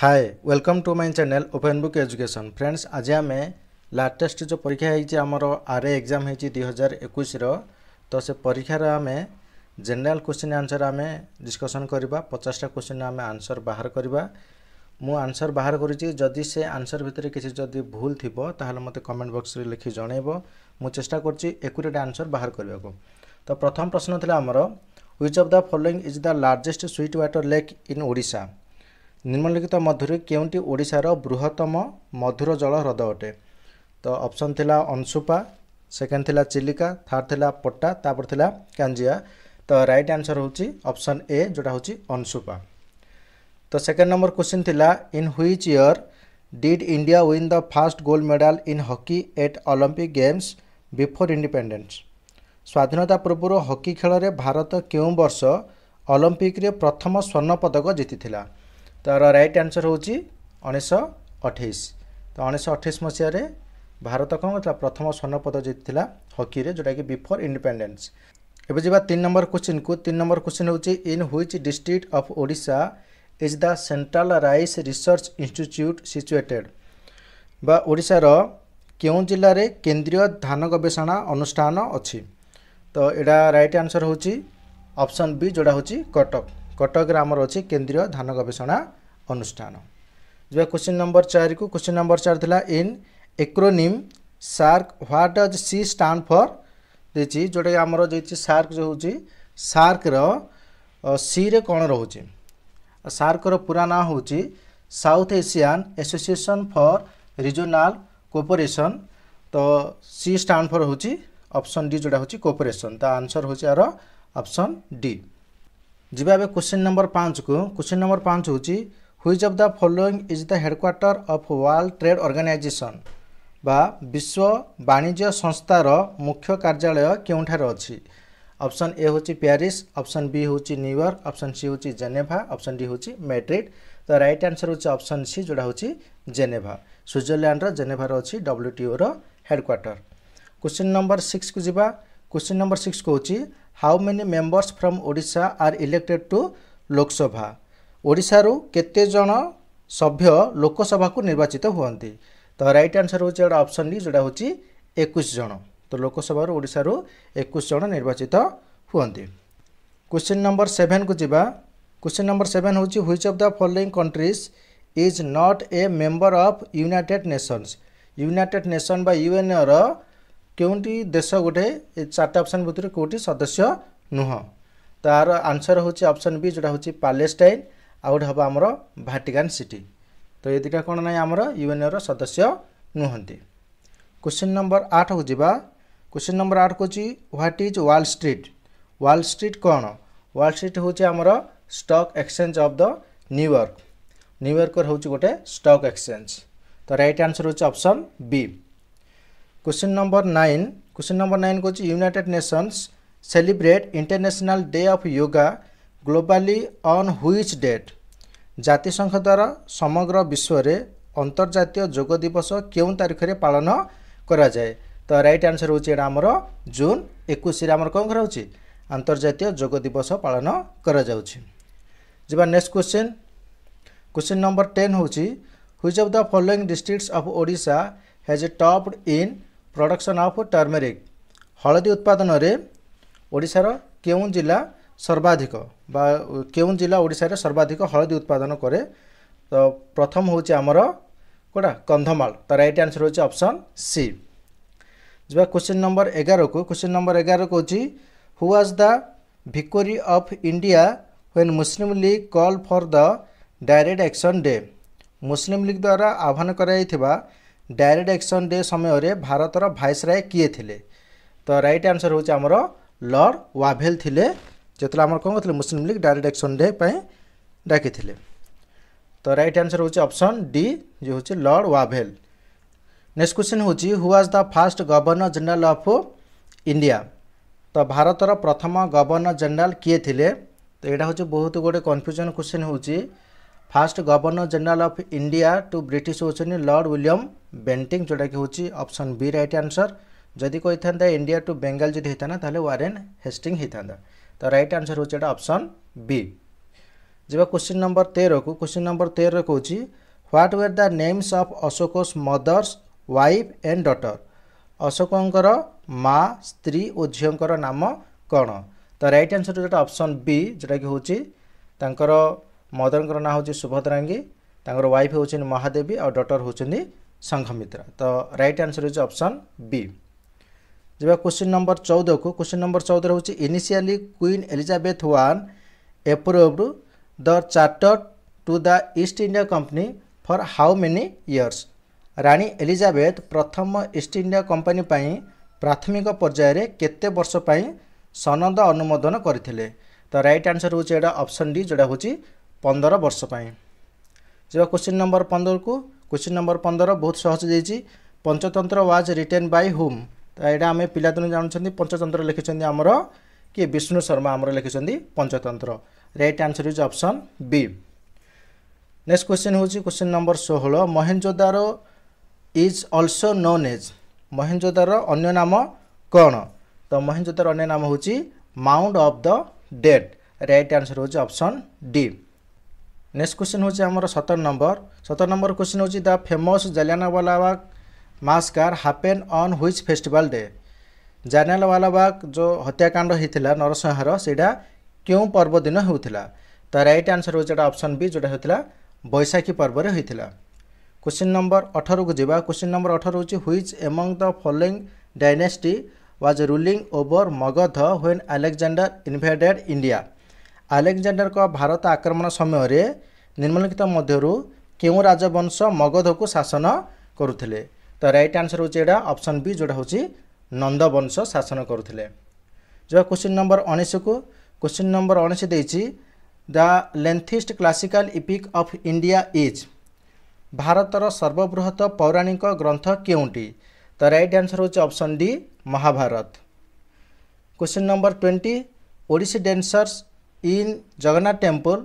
Hi welcome to my channel open book education friends आज आम latest जो परीक्षा होमर आर एक्जाम एग्जाम हो हजार एकुश तो से परीक्षार आम जेनेल क्वेश्चन आंसर आम डिस्कसन करवा पचासटा क्वेश्चन आम आंसर बाहर करवा मु आंसर बाहर करी से आंसर भितर किसी भूल थी ताहले मते कमेंट बक्स रे लिखि जन मु चेष्टा करछि आंसर बाहर करबा को तो प्रथम प्रश्न थी आमर which of the following is the largest sweet water lake in Odisha ନିମ୍ନଲିଖିତ ମଧ୍ୟରୁ କେଉଁଟି ଓଡ଼ିଶାର ବୃହତ୍ତମ ମଧୁର ଜଳ ହ୍ରଦ ଅଟେ ତ ଅପସନ୍ ଥିଲା ଅଂଶୁପା ସେକେଣ୍ଡ ଥିଲା ଚିଲିକା ଥାର୍ଡ଼ ଥିଲା ପଟ୍ଟା ତାପରେ ଥିଲା କାଞ୍ଜିଆ ତ ରାଇଟ୍ ଆନ୍ସର୍ ହେଉଛି ଅପସନ୍ ଏ ଯେଉଁଟା ହେଉଛି ଅଂଶୁପା ତ ସେକେଣ୍ଡ ନମ୍ବର କ୍ୱେଶ୍ଚିନ୍ ଥିଲା in which year did India win the first gold medal in hockey at Olympic games before independence ସ୍ୱାଧୀନତା ପୂର୍ବରୁ ହକି ଖେଳରେ ଭାରତ କେଉଁ ବର୍ଷ ଅଲମ୍ପିକ୍ରେ ପ୍ରଥମ ସ୍ୱର୍ଣ୍ଣ ପଦକ ଜିତିଥିଲା ତା'ର ରାଇଟ୍ ଆନ୍ସର୍ ହେଉଛି ଉଣେଇଶହ ଅଠେଇଶ ତ ଉଣେଇଶହ ଅଠେଇଶ ମସିହାରେ ଭାରତ କ'ଣ କରିଥିଲା ପ୍ରଥମ ସ୍ୱର୍ଣ୍ଣପଦକ ଜିତିଥିଲା ହକିରେ ଯେଉଁଟାକି ବିଫୋର୍ ଇଣ୍ଡିପେଣ୍ଡେନ୍ସ ଏବେ ଯିବା ତିନି ନମ୍ବର କୋଶ୍ଚିନ୍କୁ ତିନି ନମ୍ବର କୋଶ୍ଚିନ୍ ହେଉଛି in which district of Odisha is the central rice research institute situated ବା ଓଡ଼ିଶାର କେଉଁ ଜିଲ୍ଲାରେ କେନ୍ଦ୍ରୀୟ ଧାନ ଗବେଷଣା ଅନୁଷ୍ଠାନ ଅଛି ତ ଏଇଟା ରାଇଟ୍ ଆନ୍ସର୍ ହେଉଛି ଅପସନ୍ ବି ଯେଉଁଟା ହେଉଛି କଟକ କଟକରେ ଆମର ଅଛି କେନ୍ଦ୍ରୀୟ ଧାନ ଗବେଷଣା ଅନୁଷ୍ଠାନ ଯିବା କୋଶ୍ଚିନ୍ ନମ୍ବର ଚାରିକୁ କୋଶ୍ଚିନ୍ ନମ୍ବର ଚାରି ଥିଲା in acronym SAARC what does C stand for ଦେଇଛି ଯେଉଁଟାକି ଆମର ଦେଇଛି ସାର୍କ ଯେଉଁ ହେଉଛି ସାର୍କର ସିରେ କ'ଣ ରହୁଛି ସାର୍କର ପୁରା ନାଁ ହେଉଛି South Asian Association for Regional Cooperation ତ ସି ଷ୍ଟାଣ୍ଡ ଫର୍ ହେଉଛି ଅପସନ୍ ଡି ଯେଉଁଟା ହେଉଛି କୋପରେସନ୍ ତା ଆନ୍ସର୍ ହେଉଛି ଏହାର ଅପସନ୍ ଡି ଯିବା ଏବେ କ୍ୱେଶ୍ଚିନ୍ ନମ୍ବର ପାଞ୍ଚକୁ କ୍ୱେଶ୍ଚିନ୍ ନମ୍ବର ପାଞ୍ଚ ହେଉଛି which of the following is the headquarter of World Trade Organisation বা বিশ্ব বাণিজ্য সংস্থার মুখ্য কার্যালয় কেউঠার অছি অপশন এ হচ্ছে প্যারিস অপশন বি হচ্ছে নিউ ইয়র্ক অপশন সি হচ্ছে জেনেভা অপশন ডি হচ্ছে ম্যাড্রিড তো রাইট আনসর হচ্ছে অপশন সি যেটা হচ্ছে জেনেভা সুইজরল্যান্ডর জেনেভার অছি ডব্লুটিওর হেডকোয়ার্টার কোশ্চিন নম্বর সিক্সকে যা কোশ্চিন নম্বর সিক্স হচ্ছে how many members from Odisha are elected to Lok Sabha ଓଡ଼ିଶାରୁ କେତେଜଣ ସଭ୍ୟ ଲୋକସଭାକୁ ନିର୍ବାଚିତ ହୁଅନ୍ତି ତ ରାଇଟ୍ ଆନ୍ସର୍ ହେଉଛି ଗୋଟେ ଅପସନ୍ ଡି ଯେଉଁଟା ହେଉଛି ଏକୋଇଶ ଜଣ ତ ଲୋକସଭାରୁ ଓଡ଼ିଶାରୁ ଏକୋଇଶ ଜଣ ନିର୍ବାଚିତ ହୁଅନ୍ତି କ୍ୱେଶ୍ଚିନ୍ ନମ୍ବର ସେଭେନକୁ ଯିବା କ୍ୱେଶ୍ଚିନ୍ ନମ୍ବର ସେଭେନ୍ ହେଉଛି which of the following countries is not a member of United Nations United Nation ବା ୟୁଏନ୍ଏର କେଉଁଠି ଦେଶ ଗୋଟେ ଏ ଚାରିଟା ଅପସନ୍ ଭିତରେ କେଉଁଠି ସଦସ୍ୟ ନୁହଁ ତାର ଆନ୍ସର୍ ହେଉଛି ଅପସନ୍ ବି ଯେଉଁଟା ହେଉଛି ପାଲେଷ୍ଟାଇନ୍ ଆଉ ଗୋଟେ ହେବ ଆମର ଭାଟିକାନ୍ ସିଟି ତ ଏ ଦୁଇଟା କ'ଣ ନାହିଁ ଆମର ୟୁଏନ୍ଓର ସଦସ୍ୟ ନୁହନ୍ତି କୋଶ୍ଚିନ୍ ନମ୍ବର ଆଠକୁ ଯିବା କୋଶ୍ଚିନ୍ ନମ୍ବର ଆଠ କହୁଛି what is Wall Street Wall Street କ'ଣ ୱାଲ୍ ଷ୍ଟ୍ରିଟ୍ ହେଉଛି ଆମର stock exchange of the New York ନ୍ୟୁୟର୍କର ହେଉଛି ଗୋଟେ ଷ୍ଟକ୍ ଏକ୍ସଚେଞ୍ଜ ତ ରାଇଟ୍ ଆନ୍ସର୍ ହେଉଛି option B question number nine question number nine कौन United Nations celebrate International Day of yoga globally on which date जातिसंघ द्वारा समग्र विश्व अंतर्जात योग दिवस क्यों तारीख में पालन कराए तो रईट आंसर होमर जून एक कौन रही अंतर्जात योग दिवस पालन करेक्स्ट क्वेश्चन क्वेश्चन नंबर टेन हूँ which of the following district of Odisha has topped in production of turmeric ହଳଦୀ ଉତ୍ପାଦନରେ ଓଡ଼ିଶାର କେଉଁ ଜିଲ୍ଲା ସର୍ବାଧିକ ବା କେଉଁ ଜିଲ୍ଲା ଓଡ଼ିଶାରେ ସର୍ବାଧିକ ହଳଦୀ ଉତ୍ପାଦନ କରେ ତ ପ୍ରଥମ ହେଉଛି ଆମର କେଉଁଟା କନ୍ଧମାଳ ତ ରାଇଟ୍ ଆନ୍ସର ହେଉଛି ଅପସନ୍ ସି ଯିବା କୋଶ୍ଚିନ୍ ନମ୍ବର ଏଗାରକୁ କୋଶ୍ଚିନ୍ ନମ୍ବର ଏଗାର କହୁଛି who was the viceroy of India when Muslim League call for the direct action day Muslim League ଦ୍ୱାରା ଆହ୍ୱାନ କରାଯାଇଥିବା ডাইরেক্ট একশন ডে সময়রে ভারতর ভাইসরায় কিয়ে থিলে তো রাইট আনসর হচ্ছে আমার লর্ড ওয়াভেল থিলে যেতলে আমার কোন করলে Muslim League direct action day পাই ডাকিলে তো রাইট আনসর হচ্ছে অপশন ডি যে হচ্ছে লর্ড ওয়াভেল নেক্সট क्वेश्चन হচ্ছে who was the first governor general of India তো ভারতর প্রথম গভর্নর জেনারেল কিয়ে থিলে তো এটা হচ্ছে বহুত গোটে কনফ্যুজন क्वेश्चन হচ্ছে first governor general of India to British ହେଉଛନ୍ତି ଲର୍ଡ଼ ୱିଲିୟମ୍ ବେଣ୍ଟିଂ ଯେଉଁଟାକି ହେଉଛି ଅପସନ୍ ବି ରାଇଟ୍ ଆନ୍ସର୍ ଯଦି କହିଥାନ୍ତା ଇଣ୍ଡିଆ ଟୁ ବେଙ୍ଗାଲ ଯଦି ହେଇଥାନ୍ତା ତାହେଲେ ୱାରେନ୍ ହେଷ୍ଟିଂ ହେଇଥାନ୍ତା ତ ରାଇଟ୍ ଆନ୍ସର୍ ହେଉଛି ଏଇଟା ଅପସନ୍ ବି ଯିବା କ୍ୱେଶ୍ଚିନ୍ ନମ୍ବର ତେରକୁ କ୍ୱେଶ୍ଚିନ୍ ନମ୍ବର ତେରରେ କହୁଛି what were the names of Ashoka's mothers wife and daughter ଅଶୋକଙ୍କର ମା ସ୍ତ୍ରୀ ଓ ଝିଅଙ୍କର ନାମ କ'ଣ ତ ରାଇଟ୍ ଆନ୍ସର୍ ଯେଉଁଟା ଅପସନ୍ ବି ଯେଉଁଟାକି ହେଉଛି ତାଙ୍କର ମଦରଙ୍କର ନାଁ ହେଉଛି ସୁଭଦ୍ରାଙ୍ଗୀ ତାଙ୍କର ୱାଇଫ୍ ହେଉଛନ୍ତି ମହାଦେବୀ ଆଉ ଡଟର ହେଉଛନ୍ତି ସଂଘମିତ୍ରା ତ ରାଇଟ୍ ଆନ୍ସର୍ ହେଉଛି ଅପସନ୍ ବି ଯିବା କ୍ୱେଶ୍ଚିନ୍ ନମ୍ବର ଚଉଦକୁ କ୍ୱେଶ୍ଚିନ୍ ନମ୍ବର ଚଉଦ ହେଉଛି initially Queen Elizabeth one approved the charter to the East India Company for how many years ରାଣୀ ଏଲିଜାବେଥ୍ ପ୍ରଥମ ଇଷ୍ଟ ଇଣ୍ଡିଆ କମ୍ପାନୀ ପାଇଁ ପ୍ରାଥମିକ ପର୍ଯ୍ୟାୟରେ କେତେ ବର୍ଷ ପାଇଁ ସନନ୍ଦ ଅନୁମୋଦନ କରିଥିଲେ ତ ରାଇଟ୍ ଆନ୍ସର୍ ହେଉଛି ଏଇଟା ଅପସନ୍ ଡି ଯେଉଁଟା ହେଉଛି पंदर वर्षपाई जा क्वेश्चन नंबर पंदर को क्वेश्चन नंबर पंदर बहुत सहज the Panchatantra was written by whom तो यहाँ आम पिला जानते पंचतंत्र लिखिं आमर किए विष्णु शर्मा आमर लिखिं Panchatantra right answer is option B next question हूँ क्वेश्चन नंबर षोह Mohenjodaro is also known as Mohenjodaro अन्य नाम कौन तो महेन्जोदार अन्य नाम हूँ mound of the dead right answer हूँ ऑप्शन डी ନେକ୍ସଟ କ୍ୱେଶ୍ଚିନ୍ ହେଉଛି ଆମର ସତର ନମ୍ବର ସତର ନମ୍ବର କ୍ୱେଶ୍ଚିନ୍ ହେଉଛି the famous Jallianwala Bagh massacre happen on which festival day Jallianwala Bagh ଯେଉଁ ହତ୍ୟାକାଣ୍ଡ ହୋଇଥିଲା ନରସଂହାର ସେଇଟା କେଉଁ ପର୍ବ ଦିନ ହେଉଥିଲା ତ ରାଇଟ୍ ଆନ୍ସର୍ ହେଉଛି ଏଇଟା ଅପସନ୍ ବି ଯେଉଁଟା ହେଉଥିଲା ବୈଶାଖୀ ପର୍ବରେ ହୋଇଥିଲା କ୍ୱେଶ୍ଚିନ୍ ନମ୍ବର ଅଠରକୁ ଯିବା କ୍ୱେଶ୍ଚିନ୍ ନମ୍ବର ଅଠର ହେଉଛି which among the following dynasty was ruling over Magadh when Alexander invaded India ଆଲେକ୍ଜାଣ୍ଡରଙ୍କ ଭାରତ ଆକ୍ରମଣ ସମୟରେ ନିମ୍ନଲିଖିତ ମଧ୍ୟରୁ କେଉଁ ରାଜବଂଶ ମଗଧକୁ ଶାସନ କରୁଥିଲେ ତ ରାଇଟ୍ ଆନ୍ସର୍ ହେଉଛି ଏଇଟା ଅପସନ୍ ବି ଯେଉଁଟା ହେଉଛି ନନ୍ଦବଂଶ ଶାସନ କରୁଥିଲେ ଯେଉଁ କୋଶ୍ଚିନ୍ ନମ୍ବର ଉଣେଇଶକୁ କୋଶ୍ଚିନ୍ ନମ୍ବର ଉଣେଇଶ ଦେଇଛି the longest classical epic of India is ଭାରତର ସର୍ବବୃହତ ପୌରାଣିକ ଗ୍ରନ୍ଥ କେଉଁଟି ତ ରାଇଟ୍ ଆନ୍ସର୍ ହେଉଛି option D Mahabharata question number twenty Odissi dancers in Jagannath temple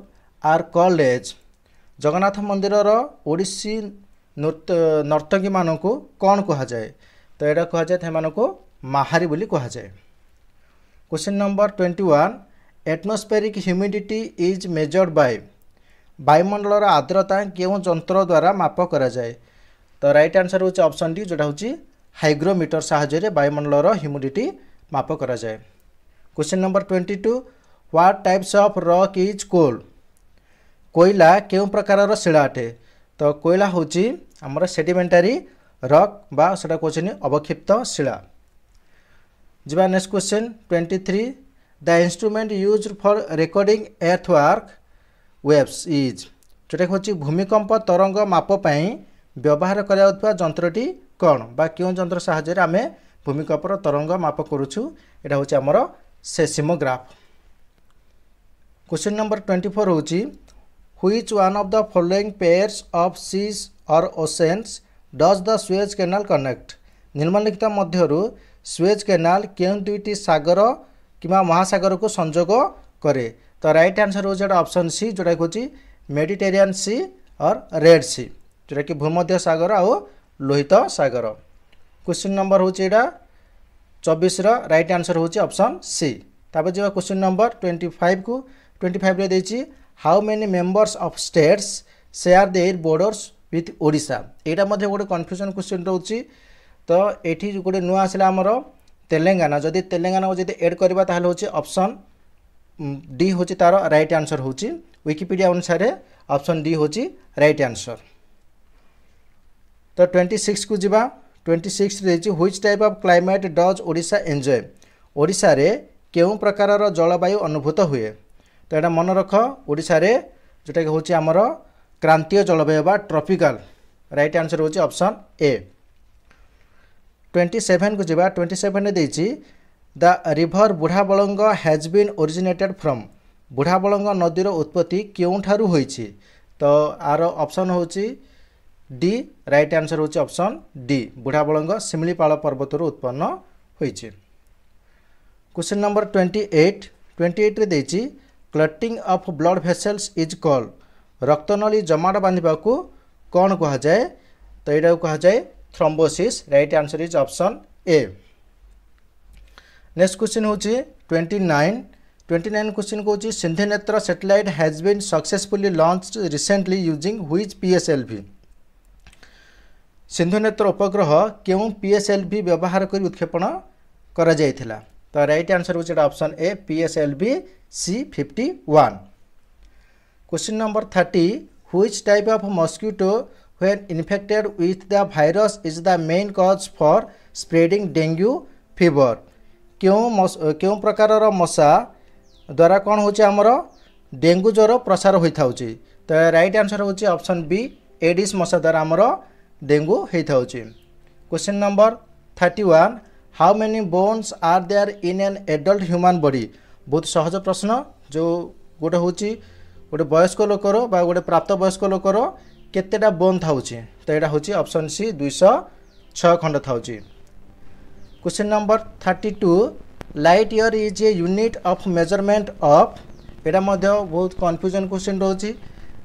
are called as Jagannath ମନ୍ଦିରର ଓଡ଼ିଶୀ ନର୍ତ୍ତକୀମାନଙ୍କୁ କ'ଣ କୁହାଯାଏ ତ ଏଇଟା କୁହାଯାଏ ସେମାନଙ୍କୁ ମାହାରୀ ବୋଲି କୁହାଯାଏ question number twenty one atmospheric humidity is measured by ବାୟୁମଣ୍ଡଳର ଆର୍ଦ୍ରତା କେଉଁ ଯନ୍ତ୍ର ଦ୍ୱାରା ମାପ କରାଯାଏ ତ ରାଇଟ୍ ଆନ୍ସର୍ ହେଉଛି ଅପସନ୍ ଟି ଯେଉଁଟା ହେଉଛି ହାଇଗ୍ରୋମିଟର ସାହାଯ୍ୟରେ ବାୟୁମଣ୍ଡଳର ହ୍ୟୁମିଡ଼ିଟି ମାପ କରାଯାଏ question number twenty two what types of rock is coal କୋଇଲା କେଉଁ ପ୍ରକାରର ଶିଳା ଅଟେ ତ କୋଇଲା ହେଉଛି ଆମର ସେଡିମେଣ୍ଟାରୀ ରକ୍ ବା ସେଇଟା କହୁଛନ୍ତି ଅବକ୍ଷିପ୍ତ ଶିଳା ଯିବା next question twenty three the instrument use for recording earthquake waves is ଯେଉଁଟାକି ହେଉଛି ଭୂମିକମ୍ପ ତରଙ୍ଗ ମାପ ପାଇଁ ବ୍ୟବହାର କରାଯାଉଥିବା ଯନ୍ତ୍ରଟି କ'ଣ ବା କେଉଁ ଯନ୍ତ୍ର ସାହାଯ୍ୟରେ ଆମେ ଭୂମିକମ୍ପର ତରଙ୍ଗ ମାପ କରୁଛୁ ଏଇଟା ହେଉଛି ଆମର seismograph question number twenty four हूँ which one of the following pairs of seas or oceans does the Suez canal connect निम्नलिखित मध्य स्वेज केनाल क्यों दुईटी सागर कि महासागर को संजोग कै तो रईट आंसर हो सी जोटा हूँ मेडिटेरियन सी और रेड सी जोटा कि भूमध्य सागर आउ लोहित सगर क्वेश्चन नंबर हूँ यहाँ चबिश रईट आंसर होप्शन सी तापर जी क्वेश्चन नंबर ट्वेंटी फाइव को ଟ୍ୱେଣ୍ଟି ଫାଇଭ୍ରେ ଦେଇଛି how many members of states share their borders with Odisha ଏଇଟା ମଧ୍ୟ ଗୋଟେ କନଫ୍ୟୁଜନ୍ କ୍ୱେଶ୍ଚିନ୍ ରହୁଛି ତ ଏଠି ଗୋଟେ ନୂଆ ଆସିଲା ଆମର ତେଲେଙ୍ଗାନା ଯଦି ତେଲେଙ୍ଗାନାକୁ ଯଦି ଏଡ଼୍ କରିବା ତାହେଲେ ହେଉଛି ଅପସନ୍ ଡି ହେଉଛି ତା'ର ରାଇଟ୍ ଆନ୍ସର୍ ହେଉଛି ୱିକିପିଡ଼ିଆ ଅନୁସାରେ ଅପସନ୍ ଡି ହେଉଛି ରାଇଟ୍ ଆନ୍ସର୍ ତ ଟ୍ୱେଣ୍ଟି ସିକ୍ସକୁ ଯିବା ଟ୍ୱେଣ୍ଟି ସିକ୍ସରେ ଦେଇଛି which type of climate does Odisha enjoy ଓଡ଼ିଶାରେ କେଉଁ ପ୍ରକାରର ଜଳବାୟୁ ଅନୁଭୂତ ହୁଏ এটা মনে রখ ওড়শার যেটাকি হচ্ছে আমার ক্রান্তীয় জলবায়ু বা ট্রপিকাল রাইট আনসর হচ্ছে অপশন এ টোয়েন্টি কু যা টোয়েন্টি সেভেন দিয়েছি the river Burhabalang has been originated from Burhabalang নদীর উৎপত্তি কেউঠার হয়েছে তো আর অপশন হচ্ছে ডি রাইট আনসর হচ্ছে অপশন ডি বুড়াবলঙ্গ শিমলিপাল পর্বতর উৎপন্ন হয়েছে question number twenty eight twenty এইট্রে দিয়েছি clotting of blood vessels is call ରକ୍ତନଳୀ ଜମାଟ ବାନ୍ଧିବାକୁ କ'ଣ କୁହାଯାଏ ତ ଏଇଟାକୁ କୁହାଯାଏ thrombosis right answer is option A next question হচ্ছে twenty nine twenty nine question কৌছি Sindhunetra satellite has been successfully launch recently using which PSLV Sindhunetra উপগ্রহ কেউ পিএসএলভি ব্যবহার করে উৎক্ষেপণ করা যাইছিলা The right answer which is option A PSLV C51. Question number 30. Which type of mosquito when infected with the virus is the main cause for spreading dengue fever? क्यों क्यों प्रकार मशा द्वारा कौन होमर डेंगू ज्वर प्रसार होता तो रईट आंसर हूँ ऑप्शन बी एडिस मशा द्वारा आमर डेंगू होता question number thirty one how many bones are there in an adult human body ବହୁତ ସହଜ ପ୍ରଶ୍ନ ଯେଉଁ ଗୋଟେ ହେଉଛି ଗୋଟେ ବୟସ୍କ ଲୋକର ବା ଗୋଟେ ପ୍ରାପ୍ତବୟସ୍କ ଲୋକର କେତେଟା ବୋନ୍ ଥାଉଛି ତ ଏଇଟା ହେଉଛି ଅପସନ୍ ସି ଦୁଇଶହ ଛଅ ଖଣ୍ଡ ଥାଉଛି question number thirty two light year is a unit of measurement of ଏଇଟା ମଧ୍ୟ ବହୁତ କନଫ୍ୟୁଜନ୍ କ୍ୱେଶ୍ଚିନ୍ ରହୁଛି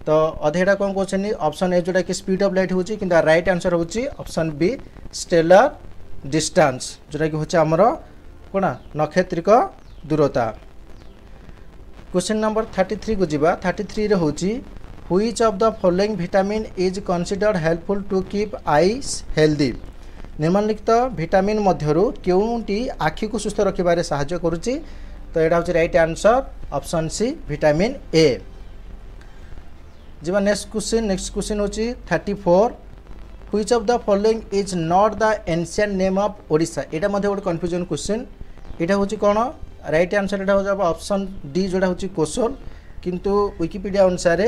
ତ ଅଧେଟା କ'ଣ କହୁଛନ୍ତି ଅପସନ୍ ଏ ଯେଉଁଟାକି ସ୍ପିଡ୍ ଅଫ୍ ଲାଇଟ୍ ହେଉଛି କିନ୍ତୁ ରାଇଟ୍ ଆନ୍ସର୍ ହେଉଛି ଅପସନ୍ ବି ଷ୍ଟେଲର୍ ডিস্টান্স যেটাকি হচ্ছে আমার কোণা নক্ষত্রিক দূরতা কোশ্চেন নম্বর থার্টি থ্রি কু যা থার্টি থ্রি হচ্ছে which of the following vitamin is considered helpful to keep eyes healthy নিম্নলিখিত ভিটামিন মধ্যরু কেউটি আখিকে সুস্থ রাখবার সাহায্য করুচি তো এটা হচ্ছে right answer option C vitamin A যা নেক্সট কোশ্চিন নেক্সট কোশ্চিন হচ্ছে thirty four which of the following is not the ancient name of Odisha এটা মধ্যে গোটে কনফ্যুজন কোশ্চেন এটা হচ্ছে কোণ রাইট আনসার এটা হচ্ছে অপশন ডি যেটা হচ্ছে কোশল কিন্তু উইকিপিডিয়া অনুসারে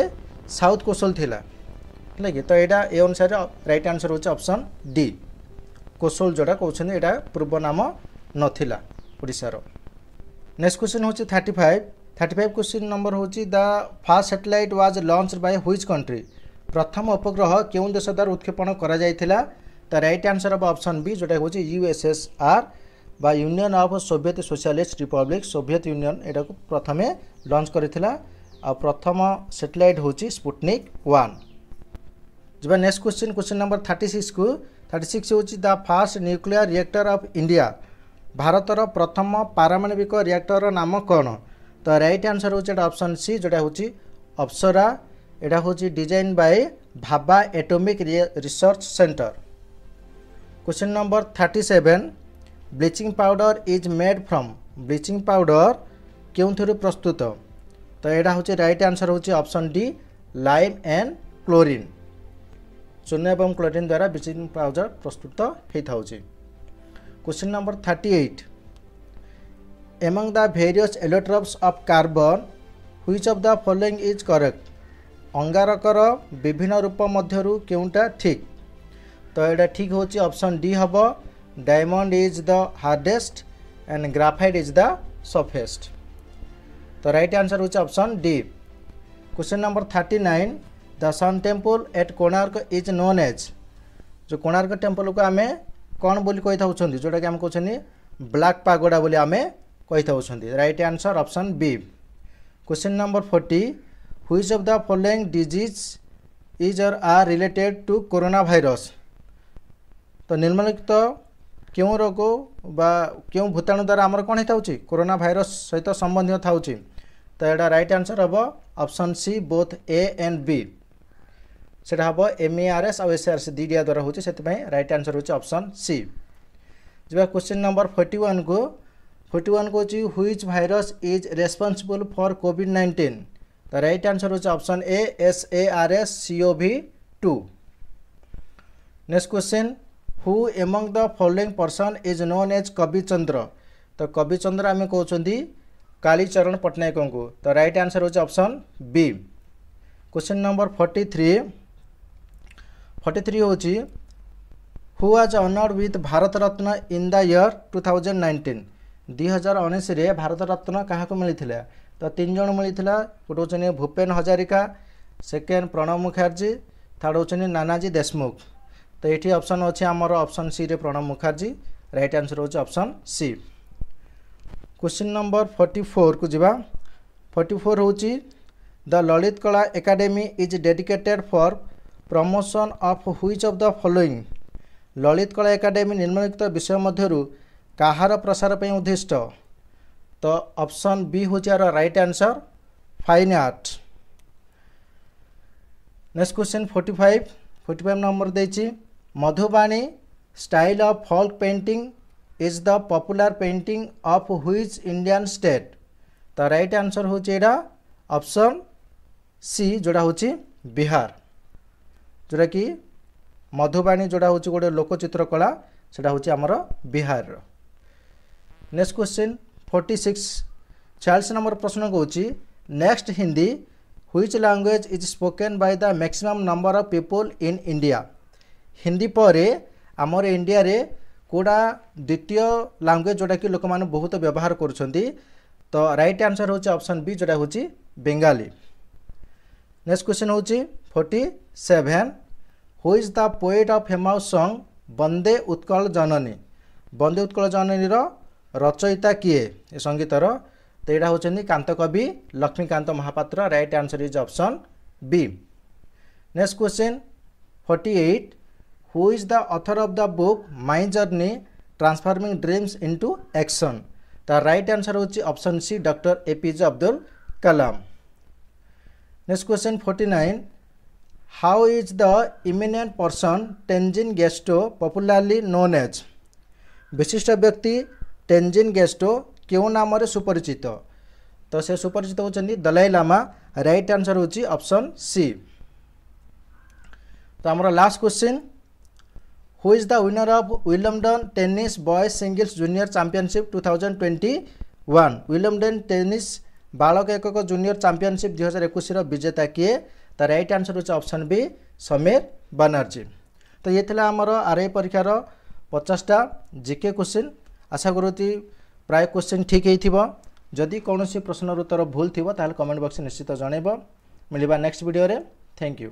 সাউথ কোশল লা ହେଲା କି ତ ଏଇଟା ଏ ଅନୁସାରେ ରାଇଟ୍ ଆନ୍ସର୍ ହେଉଛି ଅପସନ୍ ଡି କୋଶଲ ଯେଉଁଟା କହୁଛନ୍ତି ଏଇଟା ପୂର୍ବ ନାମ ନଥିଲା ଓଡ଼ିଶାର ନେକ୍ସଟ କ୍ୱେଶ୍ଚିନ୍ ହେଉଛି thirty five thirty five question number ହେଉଛି the first satellite was launch by which country ପ୍ରଥମ ଉପଗ୍ରହ କେଉଁ ଦେଶ ଦ୍ୱାରା ଉତ୍କ୍ଷେପଣ କରାଯାଇଥିଲା ତ ରାଇଟ୍ ଆନ୍ସର୍ ହେବ ଅପସନ୍ ବି ଯେଉଁଟା ହେଉଛି ୟୁଏସ୍ଏସ୍ଆର୍ ବା Union of Soviet Socialist Republic Soviet Union ଏଇଟାକୁ ପ୍ରଥମେ ଲଞ୍ଚ କରିଥିଲା ଆଉ ପ୍ରଥମ ସେଟେଲାଇଟ୍ ହେଉଛି ସ୍ପୁଟନିକ୍ ୱାନ୍ ଯିବା next question question number thirty ସିକ୍ସକୁ ଥାର୍ଟି ସିକ୍ସ ହେଉଛି the first nuclear reactor of India ଭାରତର ପ୍ରଥମ ପାରମାଣବିକ ରିଆକ୍ଟରର ନାମ କ'ଣ ତ ରାଇଟ୍ ଆନ୍ସର୍ ହେଉଛି ଏଇଟା ଅପସନ୍ ସି ଯେଉଁଟା ହେଉଛି ଅପ୍ସରା এটা হচ্ছে design by Bhabha Atomic Research Centre question number thirty seven bleaching powder is made from bleaching powder কেউথর প্রস্তুত তো এটা হচ্ছে রাইট আনসর হচ্ছে option D lime and chlorine চূর্ণ এবং ক্লোরিন দ্বারা ব্লিচিং পাউডর প্রস্তুত হয়ে থাকে question number thirty eight among the various allotropes of carbon which of the following is correct ଅଙ୍ଗାରକର ବିଭିନ୍ନ ରୂପ ମଧ୍ୟରୁ କେଉଁଟା ଠିକ୍ ତ ଏଇଟା ଠିକ୍ ହେଉଛି ଅପସନ୍ ଡି ହେବ diamond is the hardest and graphite is the softest ତ ରାଇଟ୍ ଆନ୍ସର୍ ହେଉଛି option D question number thirty nine the Sun Temple at Konark is known as जो कोणार्क टेम्पल को आम कौन बोली कही था जोटा कि आम कहते ब्लाक पगोड़ा बोली आम कही था right answer option B question number forty which of the following disease is or are related to corona virus তো নিম্নলিখিত କେଉଁ ରୋଗ ବା କେଉଁ ଭୂତାଣୁ ଦ୍ୱାରା ଆମର କ'ଣ ହେଇଥାଉଛି କରୋନା ଭାଇରସ୍ ସହିତ ସମ୍ବନ୍ଧୀୟ ଥାଉଛି ତ ଏଇଟା ରାଇଟ୍ ଆନ୍ସର୍ ହେବ option C both A and B ସେଇଟା ହେବ ଏମ୍ଇଆର୍ଏସ୍ ଆଉ ଏସ୍ଆର୍ଏସ୍ ଦୁଇଟିଆ ଦ୍ୱାରା ହେଉଛି ସେଥିପାଇଁ ରାଇଟ୍ ଆନ୍ସର୍ ହେଉଛି ଅପସନ୍ ସି ଯିବା କ୍ୱେଶ୍ଚିନ୍ ନମ୍ବର ଫର୍ଟି ୱାନ୍କୁ ଫର୍ଟି ୱାନ୍ କହୁଛି which virus is responsible for COVID nineteen The right answer is option A, SARS-CoV-2. Next question, who among the following person is known as Kavi Chandra? The Kavi Chandra आमे कहउछंदी काली चरण पटनायक को तो right answer होछ option B question number 43 43 होची who was honoured with Bharat Ratna in the year 2019 ଦୁଇ ହଜାର ଉଣେଇଶରେ ଭାରତରତ୍ନ କାହାକୁ ମିଳିଥିଲା ତ ତିନି ଜଣ ମିଳିଥିଲା ଗୋଟେ ହେଉଛନ୍ତି ଭୂପେନ ହଜାରିକା ସେକେଣ୍ଡ ପ୍ରଣବ ମୁଖାର୍ଜୀ ଥାର୍ଡ଼ ହେଉଛନ୍ତି ନାନାଜୀ ଦେଶମୁଖ ତ ଏଠି ଅପସନ୍ ଅଛି ଆମର ଅପସନ୍ ସିରେ ପ୍ରଣବ ମୁଖାର୍ଜୀ ରାଇଟ୍ ଆନ୍ସର୍ ହେଉଛି option C question number forty ଫୋର୍କୁ ଯିବା ଫର୍ଟି ଫୋର୍ ହେଉଛି the Lalit Kala Akademi is dedicated for promotion of which of the following Lalit Kala Akademi ନିମ୍ନଲିଖିତ ବିଷୟ ମଧ୍ୟରୁ କାହାର ପ୍ରସାର ପାଇଁ ଉଦ୍ଦିଷ୍ଟ ତ ଅପସନ୍ ବି ହେଉଛି ଆର right answer fine art next question forty five forty five number ଦେଇଛି Madhubani style of folk painting is the popular painting of which Indian state ତ ରାଇଟ୍ ଆନ୍ସର୍ ହେଉଛି ଏଇଟା ଅପସନ୍ ସି ଯେଉଁଟା ହେଉଛି ବିହାର ଯେଉଁଟାକି ମଧୁବାଣୀ ଯେଉଁଟା ହେଉଛି ଗୋଟେ ଲୋକଚିତ୍ର କଳା ସେଇଟା ହେଉଛି ଆମର ବିହାରର नेक्स्ट क्वेश्चन फोर्टी सिक्स चालीस नंबर प्रश्न कौन next Hindi which language is spoken by the maximum number of people in India Hindi पर आमर इंडिया रे কোটা দ্বিতীয় ল্যাঙ্গুয়েজ যেটাকি লোক মানে বহুত ব্যবহার করছেন তো রাইট আনসর হচ্ছে অপশন বি যেটা হচ্ছে বেঙ্গালি নেক্সট কোশ্চেন হচ্ছে forty seven who's the poet of famous song Bande Utkal Janani Bande Utkal জননীর রচয়িতা কিয়ে এ সঙ্গীতর তো এটা হচ্ছেন Kantakabi Laxmikanta Mohapatra right answer is option B next question forty eight who is the author of the book my journey transforming dreams into action তার right answer হচ্ছে option C doctor APJ Abdul Kalam next question forty nine how is the eminent person Tenzin গেস্টো popularly known as বিশিষ্ট ব্যক্তি ଟେଞ୍ଜିନ୍ ଗେଷ୍ଟୋ କେଉଁ ନାମରେ ସୁପରିଚିତ ତ ସେ ସୁପରିଚିତ ହେଉଛନ୍ତି ଦଲାଇ ଲାମା ରାଇଟ୍ ଆନ୍ସର୍ ହେଉଛି ଅପସନ୍ ସି ତ ଆମର last question who is the winner of ୱିଲମ୍ଡନ୍ tennis boys singles junior championship two thousand twenty one ୱିଲମ୍ଡନ୍ tennis ବାଳକ ଏକକ ଜୁନିୟର୍ ଚାମ୍ପିଅନସିପ୍ ଦୁଇହଜାର ଏକୋଇଶର ବିଜେତା କିଏ ତା ରାଇଟ୍ ଆନ୍ସର୍ ହେଉଛି ଅପସନ୍ ବି ସମୀର ବାନାର୍ଜୀ ତ ଇଏ ଥିଲା ଆମର ଆର୍ଆଇ ପରୀକ୍ଷାର ପଚାଶଟା ଜିକେ କ୍ୱେଶ୍ଚିନ୍ আশা করুছি প্রায় কোশ্চেন ঠিক হয়েছিল যদি কৌশি প্রশ্নর উত্তর ভুল থাকলে কমেন্ট বক্সে নিশ্চিত জনাইব মিলবা নেক্সট ভিডিওরে থ্যাংক ইউ